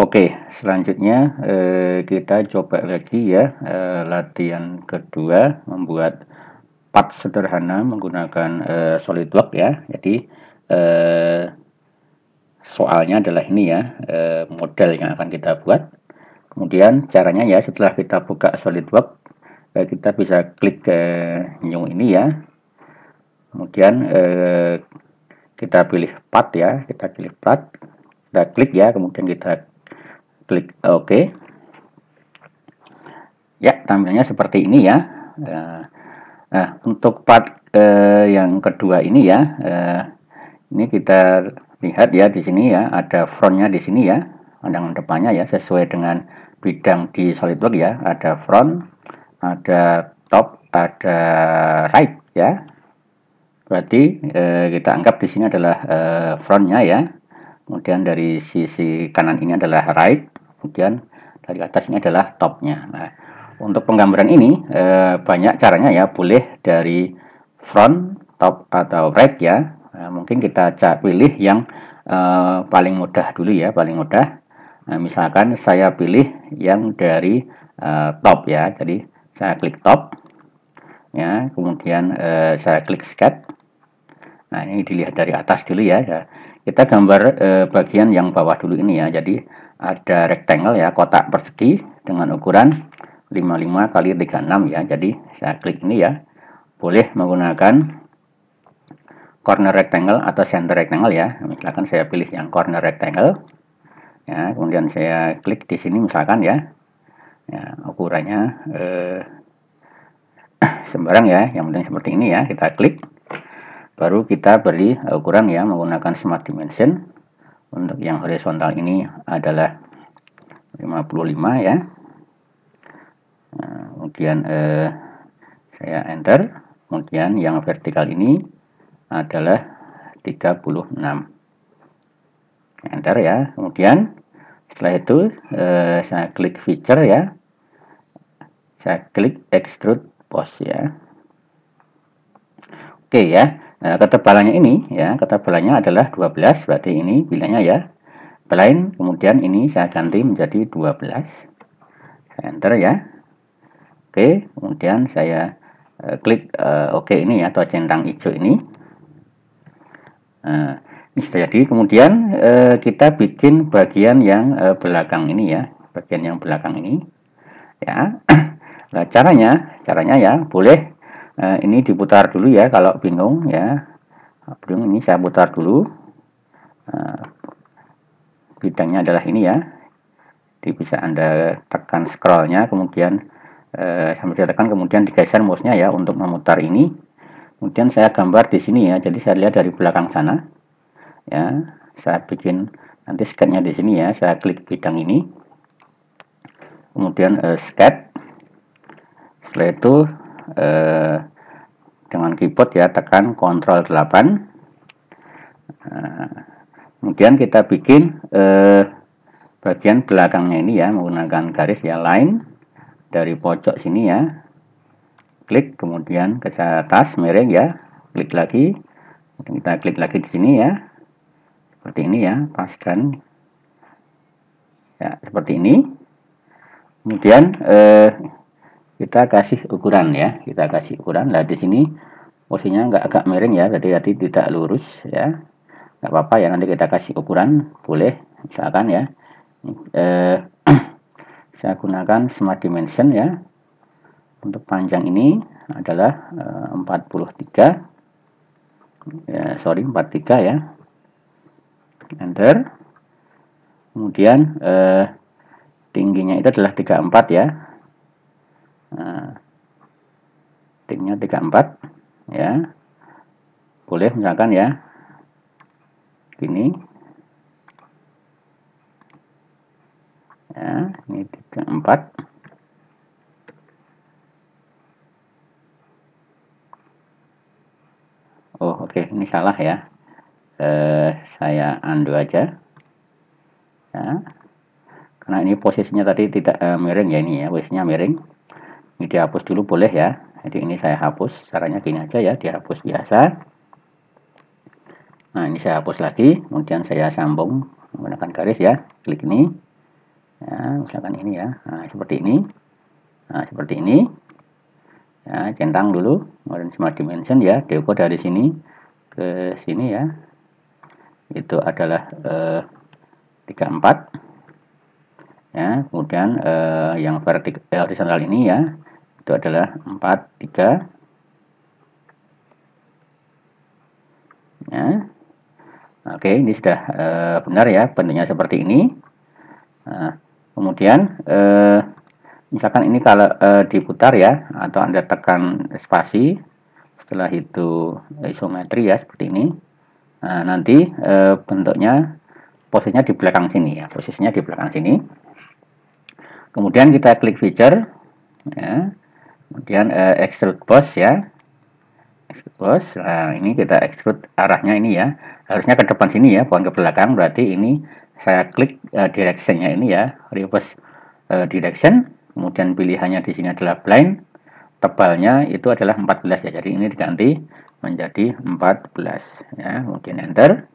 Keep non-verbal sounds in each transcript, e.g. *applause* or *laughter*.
Oke, selanjutnya eh, kita coba lagi ya eh, latihan kedua membuat part sederhana menggunakan eh, SolidWorks ya. Jadi eh, soalnya adalah ini ya eh, model yang akan kita buat. Kemudian caranya ya setelah kita buka SolidWorks eh, kita bisa klik ke eh, new ini ya. Kemudian eh, kita pilih part ya, kita pilih part, kita klik ya, kemudian kita klik OK. Ya, tampilnya seperti ini ya. Eh, nah, untuk part eh, yang kedua ini ya, eh, ini kita lihat ya di sini ya, ada frontnya di sini ya, pandangan depannya ya, sesuai dengan bidang di SolidWorks ya, ada front, ada top, ada right ya. Berarti eh, kita anggap di sini adalah eh, frontnya ya. Kemudian dari sisi kanan ini adalah right, kemudian dari atas ini adalah topnya nah untuk penggambaran ini eh, banyak caranya ya boleh dari front top atau right ya nah, mungkin kita pilih yang eh, paling mudah dulu ya paling mudah nah, misalkan saya pilih yang dari eh, top ya jadi saya klik top ya kemudian eh, saya klik sketch nah ini dilihat dari atas dulu ya, ya kita gambar eh, bagian yang bawah dulu ini ya jadi ada rectangle ya kotak persegi dengan ukuran 55 kali 36 ya jadi saya klik ini ya boleh menggunakan corner rectangle atau center rectangle ya misalkan saya pilih yang corner rectangle ya kemudian saya klik di sini misalkan ya, ya ukurannya eh, *clears throat* sembarang ya yang penting seperti ini ya kita klik baru kita beri ukuran ya menggunakan smart dimension untuk yang horizontal ini adalah 55 ya nah, kemudian eh, saya enter kemudian yang vertikal ini adalah 36 enter ya kemudian setelah itu eh, saya klik feature ya saya klik extrude post ya oke ya Nah, ketebalannya ini ya, ketebalannya adalah 12 berarti ini bilangnya ya. Plain, kemudian ini saya ganti menjadi 12. Saya enter ya. Oke, kemudian saya uh, klik uh, oke okay ini ya atau centang hijau ini. Nah, ini sudah jadi. Kemudian uh, kita bikin bagian yang uh, belakang ini ya, bagian yang belakang ini. Ya. *clears throat* Nah, caranya, caranya ya boleh eh, ini diputar dulu ya kalau bingung ya bingung ini saya putar dulu eh, bidangnya adalah ini ya jadi bisa anda tekan scrollnya kemudian eh, sambil tekan kemudian digeser mouse-nya ya untuk memutar ini kemudian saya gambar di sini ya jadi saya lihat dari belakang sana ya saya bikin nanti sketnya di sini ya saya klik bidang ini kemudian eh, sketch setelah itu eh, dengan keyboard ya tekan Ctrl 8 nah, eh, kemudian kita bikin eh, bagian belakangnya ini ya menggunakan garis ya line dari pojok sini ya klik kemudian ke atas miring ya klik lagi kita klik lagi di sini ya seperti ini ya paskan ya seperti ini kemudian eh, kita kasih ukuran ya kita kasih ukuran lah di sini posisinya nggak agak miring ya berarti tadi tidak lurus ya nggak apa-apa ya nanti kita kasih ukuran boleh misalkan ya eh, *clears throat* saya gunakan smart dimension ya untuk panjang ini adalah eh, 43 ya sorry 43 ya enter kemudian eh, tingginya itu adalah 34 ya misalnya 34 ya boleh misalkan ya gini ya ini 34 oh oke okay. ini salah ya eh, saya undo aja ya karena ini posisinya tadi tidak eh, miring ya ini ya posisinya miring ini dihapus dulu boleh ya jadi ini saya hapus, caranya gini aja ya, dihapus biasa. Nah, ini saya hapus lagi, kemudian saya sambung menggunakan garis ya, klik ini. Ya, misalkan ini ya, nah, seperti ini. Nah, seperti ini. Ya, centang dulu, kemudian smart dimension ya, Deko dari sini ke sini ya. Itu adalah eh, 34. Ya, kemudian eh, yang vertikal eh, horizontal ini ya, itu adalah 4, 3. Ya. Oke, ini sudah e, benar ya, bentuknya seperti ini. Nah, kemudian, e, misalkan ini kalau e, diputar ya, atau Anda tekan spasi, setelah itu isometri ya, seperti ini. Nah, nanti e, bentuknya, posisinya di belakang sini ya, posisinya di belakang sini. Kemudian kita klik feature, ya kemudian uh, extrude boss ya extrude boss nah ini kita extrude arahnya ini ya harusnya ke depan sini ya bukan ke belakang berarti ini saya klik uh, directionnya ini ya reverse uh, direction kemudian pilihannya di sini adalah blind tebalnya itu adalah 14 ya jadi ini diganti menjadi 14 ya Mungkin enter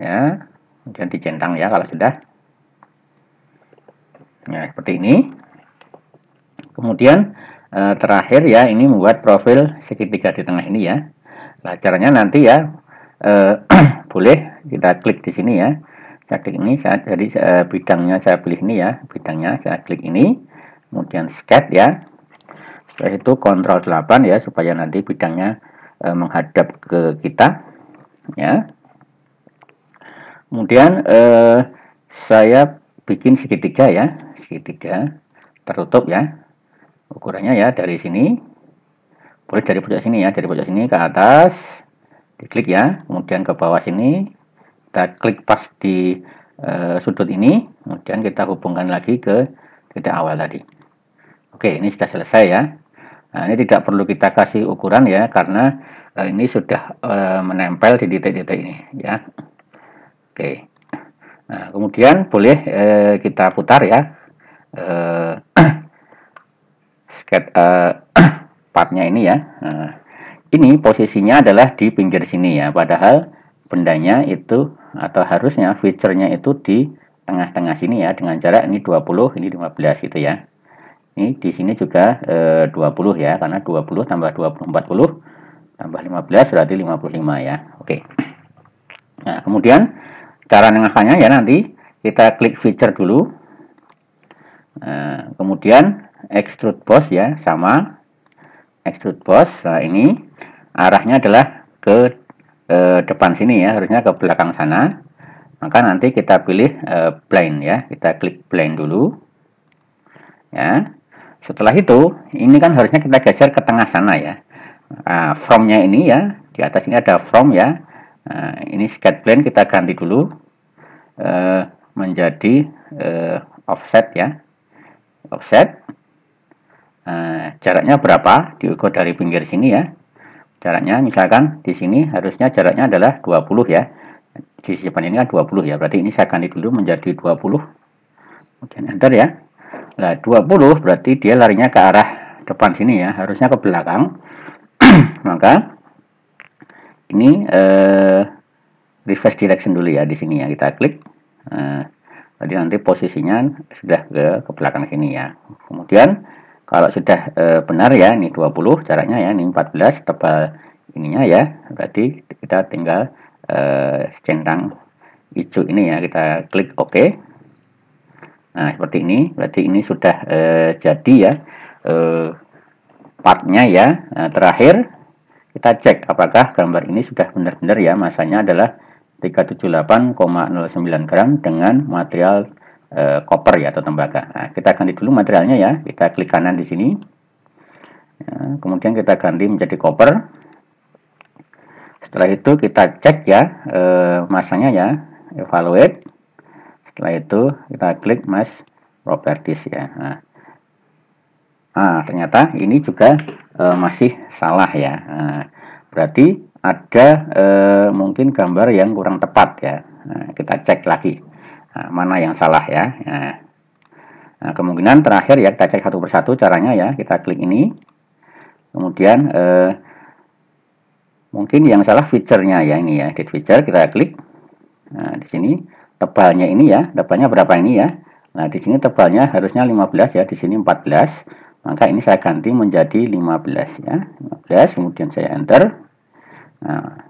ya kemudian dicentang ya kalau sudah ya seperti ini Kemudian eh, terakhir ya ini membuat profil segitiga di tengah ini ya. Nah, caranya nanti ya eh, *clears throat* boleh kita klik di sini ya. Saya klik ini saya jadi eh, bidangnya saya pilih ini ya, bidangnya saya klik ini. Kemudian sketch ya. Setelah itu kontrol 8 ya supaya nanti bidangnya eh, menghadap ke kita ya. Kemudian eh, saya bikin segitiga ya, segitiga tertutup ya ukurannya ya dari sini boleh dari pojok sini ya dari pojok sini ke atas diklik ya kemudian ke bawah sini kita klik pas di e, sudut ini kemudian kita hubungkan lagi ke titik awal tadi oke ini sudah selesai ya nah, ini tidak perlu kita kasih ukuran ya karena e, ini sudah e, menempel di titik-titik ini ya oke nah, kemudian boleh e, kita putar ya e, cat uh, *clears throat* partnya ini ya Nah, ini posisinya adalah di pinggir sini ya padahal bendanya itu atau harusnya fiturnya itu di tengah-tengah sini ya dengan jarak ini 20 ini 15 gitu ya ini di sini juga eh, 20 ya karena 20 tambah 20 40 tambah 15 berarti 55 ya oke nah kemudian cara nengahkannya ya nanti kita klik feature dulu nah, kemudian extrude boss ya sama extrude boss nah ini arahnya adalah ke eh, depan sini ya harusnya ke belakang sana maka nanti kita pilih eh, blind ya kita klik blind dulu ya setelah itu ini kan harusnya kita geser ke tengah sana ya nah, fromnya ini ya di atas ini ada from ya nah, ini sketch plane kita ganti dulu eh, menjadi eh, offset ya offset Nah, jaraknya berapa diukur dari pinggir sini ya. Jaraknya misalkan di sini harusnya jaraknya adalah 20 ya. Di sisi depan ini kan 20 ya. Berarti ini saya ganti dulu menjadi 20. Kemudian enter ya. Nah, 20 berarti dia larinya ke arah depan sini ya. Harusnya ke belakang. *clears throat* Maka ini eh, reverse direction dulu ya di sini ya. Kita klik. jadi eh, tadi nanti posisinya sudah ke, ke belakang sini ya. Kemudian kalau sudah e, benar ya, ini 20 jaraknya ya, ini 14 tebal ininya ya. Berarti kita tinggal e, centang hijau ini ya, kita klik OK. Nah seperti ini, berarti ini sudah e, jadi ya e, partnya ya. Nah, terakhir kita cek apakah gambar ini sudah benar-benar ya masanya adalah 378,09 gram dengan material Eh, koper ya atau tembaga. Nah, kita ganti dulu materialnya ya. Kita klik kanan di sini. Ya, kemudian kita ganti menjadi koper. Setelah itu kita cek ya e, eh, masanya ya, evaluate. Setelah itu kita klik mas properties ya. Nah, Nah, ternyata ini juga e, masih salah ya. Nah, berarti ada e, mungkin gambar yang kurang tepat ya. Nah, kita cek lagi. Nah, mana yang salah ya? ya. Nah, kemungkinan terakhir ya kita cek satu persatu caranya ya. Kita klik ini. Kemudian eh, mungkin yang salah fiturnya ya ini ya. Edit feature kita klik. Nah, di sini tebalnya ini ya. Tebalnya berapa ini ya? Nah, di sini tebalnya harusnya 15 ya, di sini 14. Maka ini saya ganti menjadi 15 ya. 15 kemudian saya enter. Nah,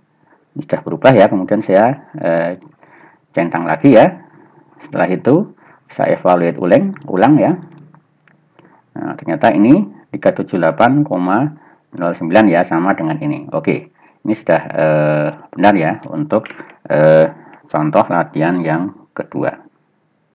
sudah berubah ya. Kemudian saya eh, centang lagi ya setelah itu saya evaluate ulang, ulang ya. Nah, ternyata ini 378,09 ya sama dengan ini. Oke, ini sudah eh, benar ya untuk eh, contoh latihan yang kedua.